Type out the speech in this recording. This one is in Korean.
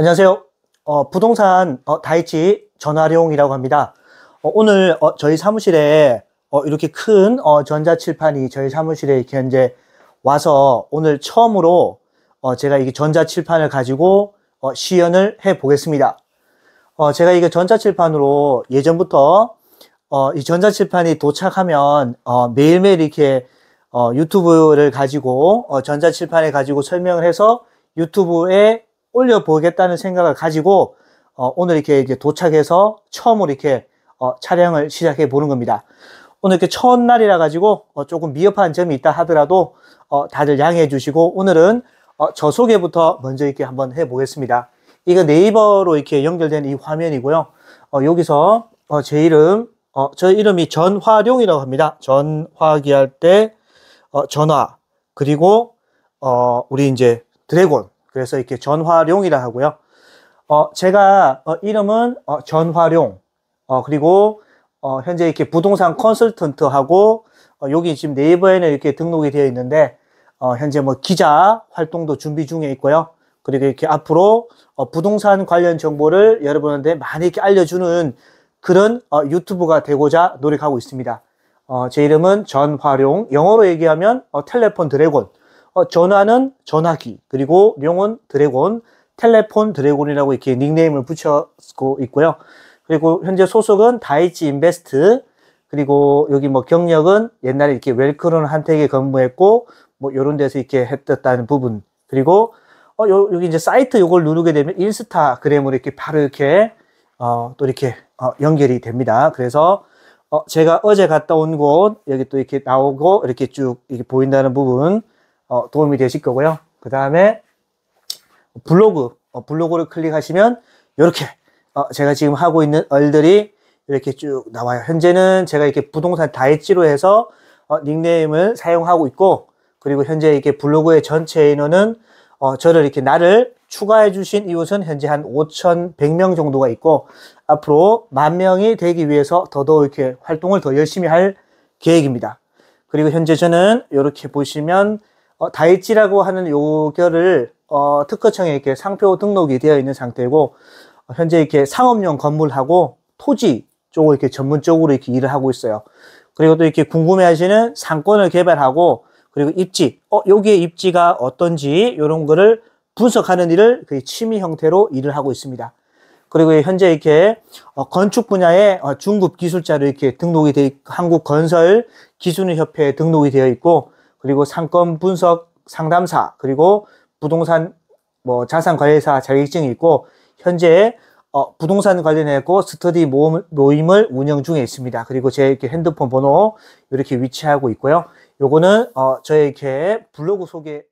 안녕하세요. 어, 부동산 어, 다이치 전화룡이라고 합니다. 어, 오늘 어, 저희 사무실에 어, 이렇게 큰 어, 전자칠판이 저희 사무실에 이렇게 현재 와서 오늘 처음으로 어, 제가 이게 전자칠판을 가지고 어, 시연을 해 보겠습니다. 어, 제가 이게 전자칠판으로 예전부터 어, 이 전자칠판이 도착하면 어, 매일매일 이렇게 어, 유튜브를 가지고 어, 전자칠판을 가지고 설명을 해서 유튜브에 올려보겠다는 생각을 가지고 어, 오늘 이렇게 이제 도착해서 처음으로 이렇게 어, 촬영을 시작해 보는 겁니다. 오늘 이렇게 첫날이라 가지고 어, 조금 미흡한 점이 있다 하더라도 어, 다들 양해해 주시고 오늘은 어, 저 소개부터 먼저 이렇게 한번 해 보겠습니다. 이거 네이버로 이렇게 연결된 이 화면이고요. 어, 여기서 어, 제 이름, 어, 저 이름이 전화룡이라고 합니다. 전화기 할 때, 어, 전화, 그리고, 어, 우리 이제 드래곤, 그래서 이렇게 전화룡이라 하고요. 어, 제가 어, 이름은 어, 전화룡 어, 그리고 어, 현재 이렇게 부동산 컨설턴트하고 어, 여기 지금 네이버에는 이렇게 등록이 되어 있는데 어, 현재 뭐 기자 활동도 준비 중에 있고요. 그리고 이렇게 앞으로 어, 부동산 관련 정보를 여러분한테 많이 이렇게 알려주는 그런 유튜브가 되고자 노력하고 있습니다. 어, 제 이름은 전화룡, 영어로 얘기하면 텔레폰 드래곤, 어, 전화는 전화기, 그리고 용은 드래곤, 텔레폰 드래곤이라고 이렇게 닉네임을 붙였고 여 있고요. 그리고 현재 소속은 다이치 인베스트, 그리고 여기 뭐 경력은 옛날에 이렇게 웰크론 한택에 근무했고, 뭐 요런 데서 이렇게 했었다는 부분. 그리고 어, 요, 여기 이제 사이트 요걸 누르게 되면 인스타그램으로 이렇게 바로 이렇게 어, 또 이렇게 어, 연결이 됩니다. 그래서 어, 제가 어제 갔다 온 곳 여기 또 이렇게 나오고 이렇게 쭉 이렇게 보인다는 부분 어, 도움이 되실 거고요. 그 다음에 블로그, 어, 블로그를 클릭하시면 이렇게 어, 제가 지금 하고 있는 얼들이 이렇게 쭉 나와요. 현재는 제가 이렇게 부동산 다이지로 해서 어, 닉네임을 사용하고 있고 그리고 현재 이렇게 블로그의 전체 인원은 어, 저를 이렇게 나를 추가해 주신 이웃은 현재 한 5,100명 정도가 있고 앞으로 만 명이 되기 위해서 더더욱 이렇게 활동을 더 열심히 할 계획입니다. 그리고 현재 저는 이렇게 보시면 어, 다이지라고 하는 요결을 어, 특허청에 이렇게 상표 등록이 되어 있는 상태고 어, 현재 이렇게 상업용 건물하고 토지 쪽을 이렇게 전문적으로 이렇게 일을 하고 있어요. 그리고 또 이렇게 궁금해하시는 상권을 개발하고 그리고 입지, 어 여기에 입지가 어떤지 이런 거를 분석하는 일을 그 취미 형태로 일을 하고 있습니다. 그리고 현재 이렇게 어, 건축 분야에 어, 중급 기술자로 이렇게 등록이 돼 한국 건설 기술협회에 등록이 되어 있고 그리고 상권 분석 상담사, 그리고 부동산 뭐 자산 관리사 자격증이 있고 현재 어, 부동산 관련해고 스터디 모임, 모임을 운영 중에 있습니다. 그리고 제 이렇게 핸드폰 번호 이렇게 위치하고 있고요. 요거는 어, 저의 이렇게 블로그 소개